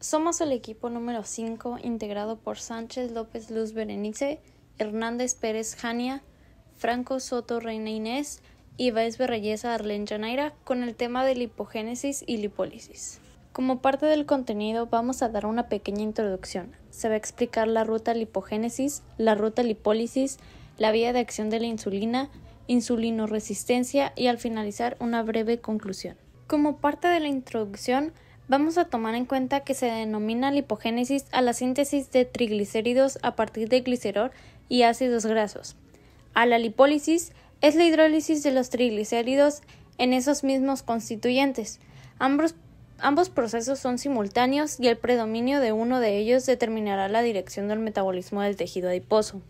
Somos el equipo número 5, integrado por Sánchez López Luz Berenice, Hernández Pérez Jania, Franco Soto Reina Inés y Baez Berreyesa Arlen Janaira con el tema de lipogénesis y lipólisis. Como parte del contenido vamos a dar una pequeña introducción. Se va a explicar la ruta lipogénesis, la ruta lipólisis, la vía de acción de la insulina, insulinoresistencia y al finalizar una breve conclusión. Como parte de la introducción, vamos a tomar en cuenta que se denomina lipogénesis a la síntesis de triglicéridos a partir de glicerol y ácidos grasos. A la lipólisis es la hidrólisis de los triglicéridos en esos mismos constituyentes. Ambos, ambos procesos son simultáneos y el predominio de uno de ellos determinará la dirección del metabolismo del tejido adiposo.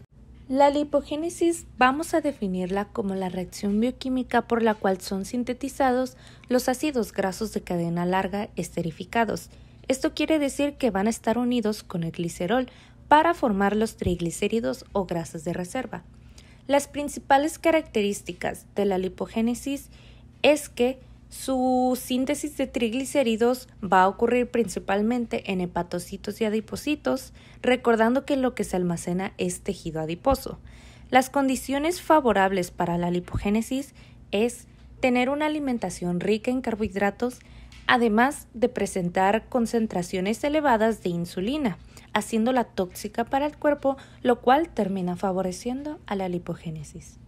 La lipogénesis vamos a definirla como la reacción bioquímica por la cual son sintetizados los ácidos grasos de cadena larga esterificados. Esto quiere decir que van a estar unidos con el glicerol para formar los triglicéridos o grasas de reserva. Las principales características de la lipogénesis es que su síntesis de triglicéridos va a ocurrir principalmente en hepatocitos y adipocitos, recordando que lo que se almacena es tejido adiposo. Las condiciones favorables para la lipogénesis es tener una alimentación rica en carbohidratos, además de presentar concentraciones elevadas de insulina, haciéndola tóxica para el cuerpo, lo cual termina favoreciendo a la lipogénesis.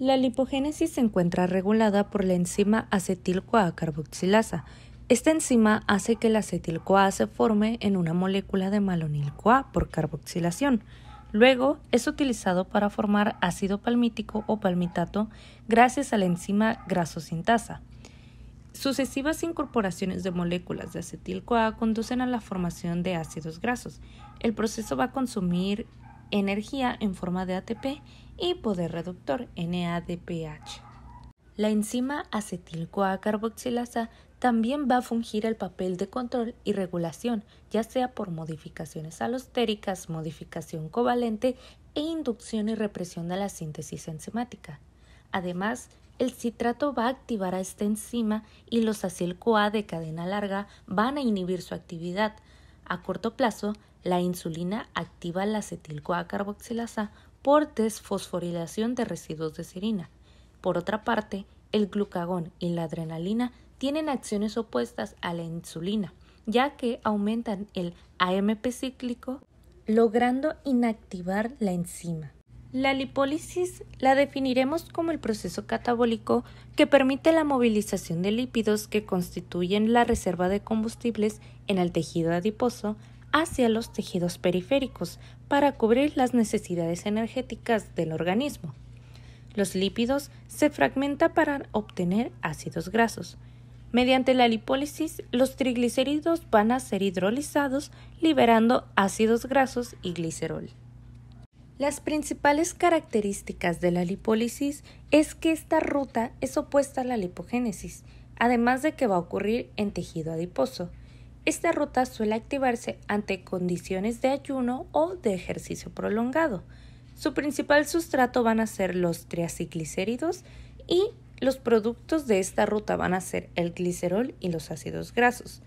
La lipogénesis se encuentra regulada por la enzima acetil-CoA carboxilasa. Esta enzima hace que la acetil-CoA se forme en una molécula de malonil-CoA por carboxilación. Luego es utilizado para formar ácido palmítico o palmitato gracias a la enzima grasosintasa. Sucesivas incorporaciones de moléculas de acetil-CoA conducen a la formación de ácidos grasos. El proceso va a consumir energía en forma de ATP y poder reductor NADPH. La enzima acetil -CoA carboxilasa también va a fungir el papel de control y regulación, ya sea por modificaciones alostéricas, modificación covalente e inducción y represión de la síntesis enzimática. Además, el citrato va a activar a esta enzima y los acil-CoA de cadena larga van a inhibir su actividad. A corto plazo, la insulina activa la acetil-CoA carboxilasa por desfosforilación de residuos de serina. Por otra parte, el glucagón y la adrenalina tienen acciones opuestas a la insulina, ya que aumentan el AMP cíclico, logrando inactivar la enzima. La lipólisis la definiremos como el proceso catabólico que permite la movilización de lípidos que constituyen la reserva de combustibles en el tejido adiposo hacia los tejidos periféricos para cubrir las necesidades energéticas del organismo. Los lípidos se fragmentan para obtener ácidos grasos. Mediante la lipólisis, los triglicéridos van a ser hidrolizados liberando ácidos grasos y glicerol. Las principales características de la lipólisis es que esta ruta es opuesta a la lipogénesis, además de que va a ocurrir en tejido adiposo. Esta ruta suele activarse ante condiciones de ayuno o de ejercicio prolongado. Su principal sustrato van a ser los triaciclicéridos y los productos de esta ruta van a ser el glicerol y los ácidos grasos.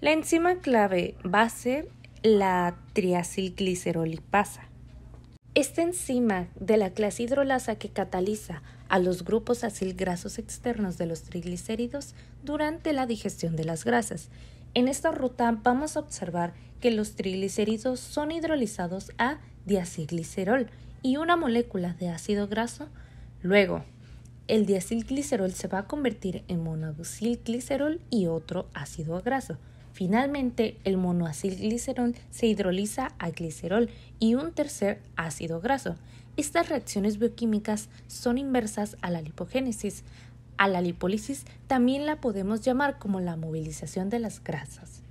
La enzima clave va a ser la triacilglicerolipasa. Esta enzima de la clase hidrolasa que cataliza a los grupos grasos externos de los triglicéridos durante la digestión de las grasas en esta ruta vamos a observar que los triglicéridos son hidrolizados a diacilglicerol y una molécula de ácido graso. Luego, el diacilglicerol se va a convertir en monoducilglicerol y otro ácido graso. Finalmente, el monoacilglicerol se hidroliza a glicerol y un tercer ácido graso. Estas reacciones bioquímicas son inversas a la lipogénesis, a la lipólisis también la podemos llamar como la movilización de las grasas.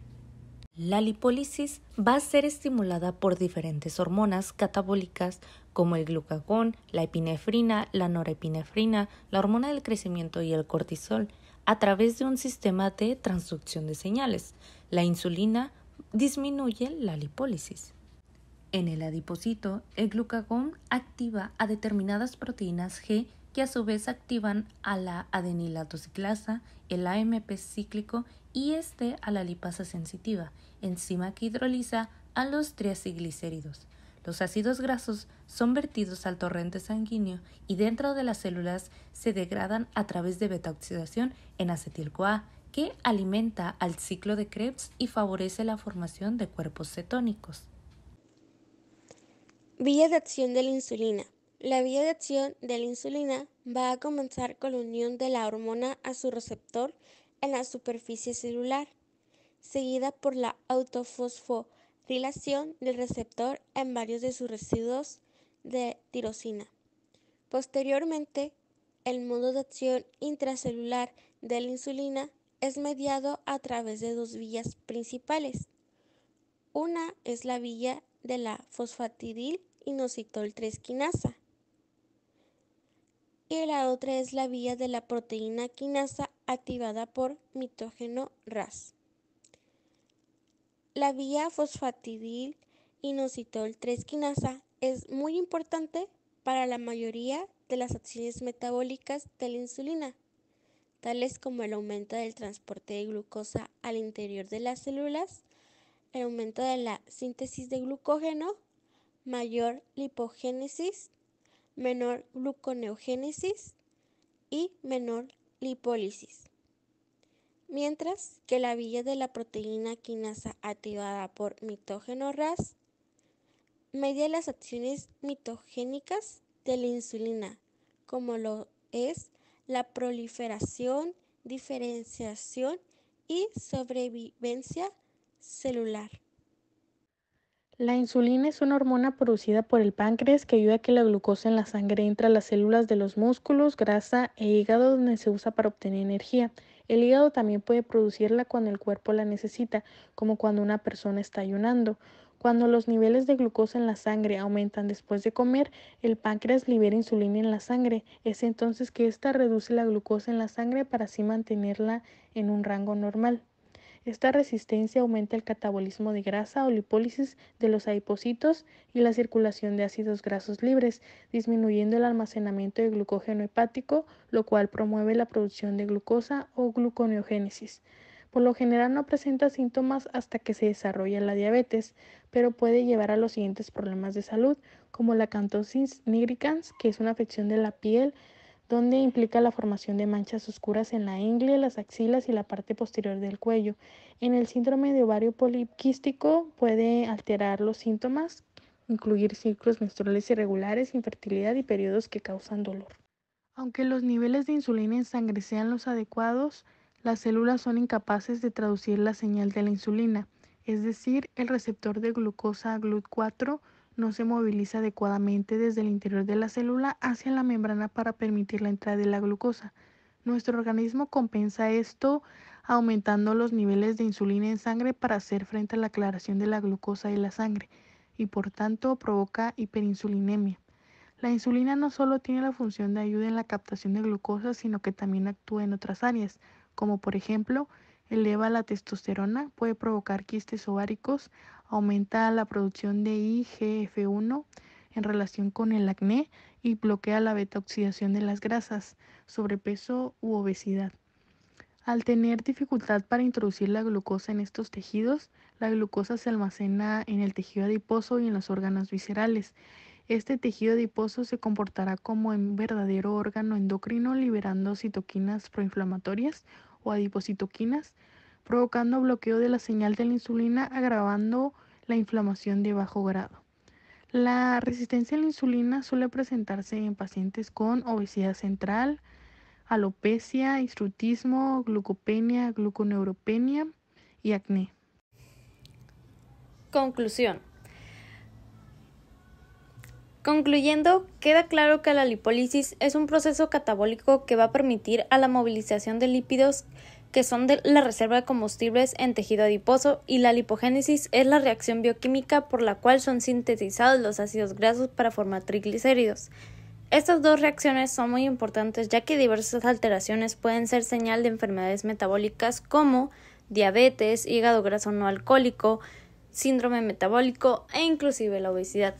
La lipólisis va a ser estimulada por diferentes hormonas catabólicas como el glucagón, la epinefrina, la norepinefrina, la hormona del crecimiento y el cortisol, a través de un sistema de transducción de señales. La insulina disminuye la lipólisis. En el adipocito, el glucagón activa a determinadas proteínas G que a su vez activan a la adenilatociclasa, el AMP cíclico y este a la lipasa sensitiva, enzima que hidroliza a los triaciglicéridos. Los ácidos grasos son vertidos al torrente sanguíneo y dentro de las células se degradan a través de beta-oxidación en acetil-CoA, que alimenta al ciclo de Krebs y favorece la formación de cuerpos cetónicos. Vía de acción de la insulina. La vía de acción de la insulina va a comenzar con la unión de la hormona a su receptor en la superficie celular, seguida por la autofosforilación del receptor en varios de sus residuos de tirosina. Posteriormente, el modo de acción intracelular de la insulina es mediado a través de dos vías principales. Una es la vía de la fosfatidil inositol 3 quinasa y la otra es la vía de la proteína quinasa activada por mitógeno RAS. La vía fosfatidil inositol 3 quinasa es muy importante para la mayoría de las acciones metabólicas de la insulina, tales como el aumento del transporte de glucosa al interior de las células, el aumento de la síntesis de glucógeno, mayor lipogénesis menor gluconeogénesis y menor lipólisis. Mientras que la vía de la proteína quinasa activada por mitógeno RAS media las acciones mitogénicas de la insulina, como lo es la proliferación, diferenciación y sobrevivencia celular. La insulina es una hormona producida por el páncreas que ayuda a que la glucosa en la sangre entre a las células de los músculos, grasa e hígado donde se usa para obtener energía. El hígado también puede producirla cuando el cuerpo la necesita, como cuando una persona está ayunando. Cuando los niveles de glucosa en la sangre aumentan después de comer, el páncreas libera insulina en la sangre. Es entonces que ésta reduce la glucosa en la sangre para así mantenerla en un rango normal. Esta resistencia aumenta el catabolismo de grasa o lipólisis de los adipocitos y la circulación de ácidos grasos libres, disminuyendo el almacenamiento de glucógeno hepático, lo cual promueve la producción de glucosa o gluconeogénesis. Por lo general no presenta síntomas hasta que se desarrolla la diabetes, pero puede llevar a los siguientes problemas de salud, como la cantosis nigricans, que es una afección de la piel, donde implica la formación de manchas oscuras en la ingle, las axilas y la parte posterior del cuello. En el síndrome de ovario poliquístico puede alterar los síntomas, incluir ciclos menstruales irregulares, infertilidad y periodos que causan dolor. Aunque los niveles de insulina en sangre sean los adecuados, las células son incapaces de traducir la señal de la insulina, es decir, el receptor de glucosa GLUT4 no se moviliza adecuadamente desde el interior de la célula hacia la membrana para permitir la entrada de la glucosa. Nuestro organismo compensa esto aumentando los niveles de insulina en sangre para hacer frente a la aclaración de la glucosa en la sangre y por tanto provoca hiperinsulinemia. La insulina no solo tiene la función de ayuda en la captación de glucosa, sino que también actúa en otras áreas, como por ejemplo eleva la testosterona, puede provocar quistes ováricos, aumenta la producción de IGF-1 en relación con el acné y bloquea la beta oxidación de las grasas, sobrepeso u obesidad. Al tener dificultad para introducir la glucosa en estos tejidos, la glucosa se almacena en el tejido adiposo y en los órganos viscerales. Este tejido adiposo se comportará como un verdadero órgano endocrino liberando citoquinas proinflamatorias o adipocitoquinas provocando bloqueo de la señal de la insulina, agravando la inflamación de bajo grado. La resistencia a la insulina suele presentarse en pacientes con obesidad central, alopecia, instrutismo, glucopenia, gluconeuropenia y acné. Conclusión. Concluyendo, queda claro que la lipólisis es un proceso catabólico que va a permitir a la movilización de lípidos que son de la reserva de combustibles en tejido adiposo, y la lipogénesis es la reacción bioquímica por la cual son sintetizados los ácidos grasos para formar triglicéridos. Estas dos reacciones son muy importantes ya que diversas alteraciones pueden ser señal de enfermedades metabólicas como diabetes, hígado graso no alcohólico, síndrome metabólico e inclusive la obesidad.